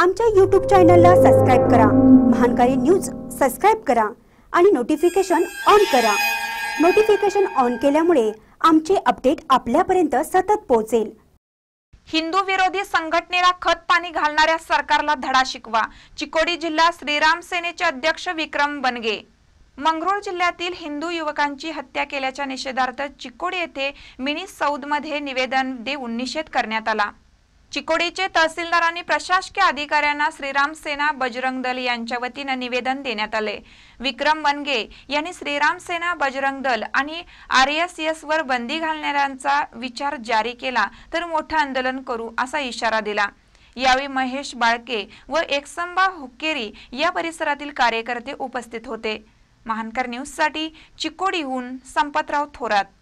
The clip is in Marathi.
आमच्या यूट्यूब चॅनलला सबस्क्राईब करा महानकारी न्यूज सबस्क्राईब करा आणि नोटिफिकेशन ऑन करा नोटिफिकेशन ऑन केल्यामुळे आमचे अपडेट आपल्यापर्यंत सतत पोहोचेल हिंदू विरोधी संघटनेला खत पाणी घालणाऱ्या सरकारला धडा शिकवा चिकोडी जिल्हा श्रीराम सेनेचे अध्यक्ष विक्रम बनगे मंगरूळ जिल्ह्यातील हिंदू युवकांची हत्या केल्याच्या निषेधार्थ चिकोडी येथे मिनी सौदमध्ये निवेदन देऊन निषेध करण्यात आला चिकोडीचे तहसीलदार आणि प्रशासकीय अधिकाऱ्यांना श्रीराम सेना बजरंग दल यांच्या वतीनं निवेदन देण्यात आले विक्रम वनगे यांनी श्रीराम सेना बजरंग दल आणि आर एस एस वर बंदी घालणाऱ्यांचा विचार जारी केला तर मोठं आंदोलन करू असा इशारा दिला यावेळी महेश बाळके व एकसंबा हुक्केरी या परिसरातील कार्यकर्ते उपस्थित होते महानकर न्यूज साठी चिकोडीहून संपतराव थोरात